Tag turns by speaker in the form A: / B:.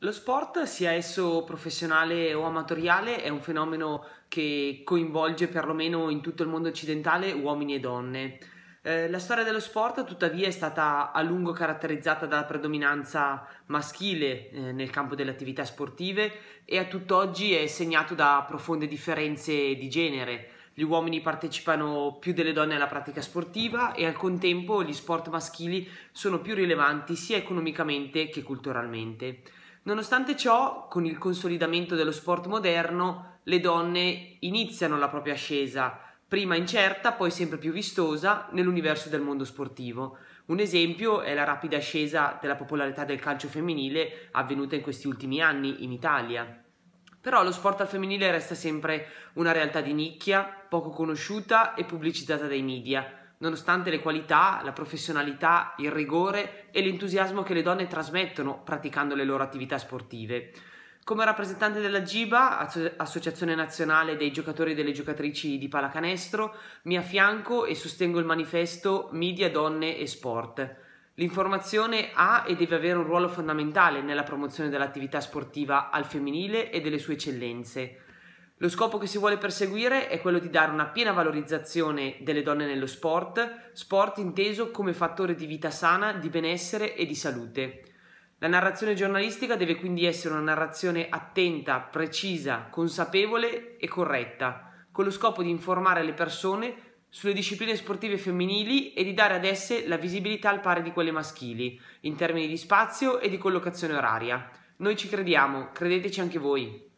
A: Lo sport, sia esso professionale o amatoriale, è un fenomeno che coinvolge perlomeno in tutto il mondo occidentale uomini e donne. Eh, la storia dello sport, tuttavia, è stata a lungo caratterizzata dalla predominanza maschile eh, nel campo delle attività sportive e a tutt'oggi è segnato da profonde differenze di genere. Gli uomini partecipano più delle donne alla pratica sportiva e al contempo gli sport maschili sono più rilevanti sia economicamente che culturalmente. Nonostante ciò, con il consolidamento dello sport moderno, le donne iniziano la propria ascesa, prima incerta, poi sempre più vistosa, nell'universo del mondo sportivo. Un esempio è la rapida ascesa della popolarità del calcio femminile avvenuta in questi ultimi anni in Italia. Però lo sport al femminile resta sempre una realtà di nicchia, poco conosciuta e pubblicizzata dai media nonostante le qualità, la professionalità, il rigore e l'entusiasmo che le donne trasmettono praticando le loro attività sportive. Come rappresentante della GIBA, Associazione Nazionale dei Giocatori e delle Giocatrici di Palacanestro, mi affianco e sostengo il manifesto Media, Donne e Sport. L'informazione ha e deve avere un ruolo fondamentale nella promozione dell'attività sportiva al femminile e delle sue eccellenze. Lo scopo che si vuole perseguire è quello di dare una piena valorizzazione delle donne nello sport, sport inteso come fattore di vita sana, di benessere e di salute. La narrazione giornalistica deve quindi essere una narrazione attenta, precisa, consapevole e corretta, con lo scopo di informare le persone sulle discipline sportive femminili e di dare ad esse la visibilità al pari di quelle maschili, in termini di spazio e di collocazione oraria. Noi ci crediamo, credeteci anche voi.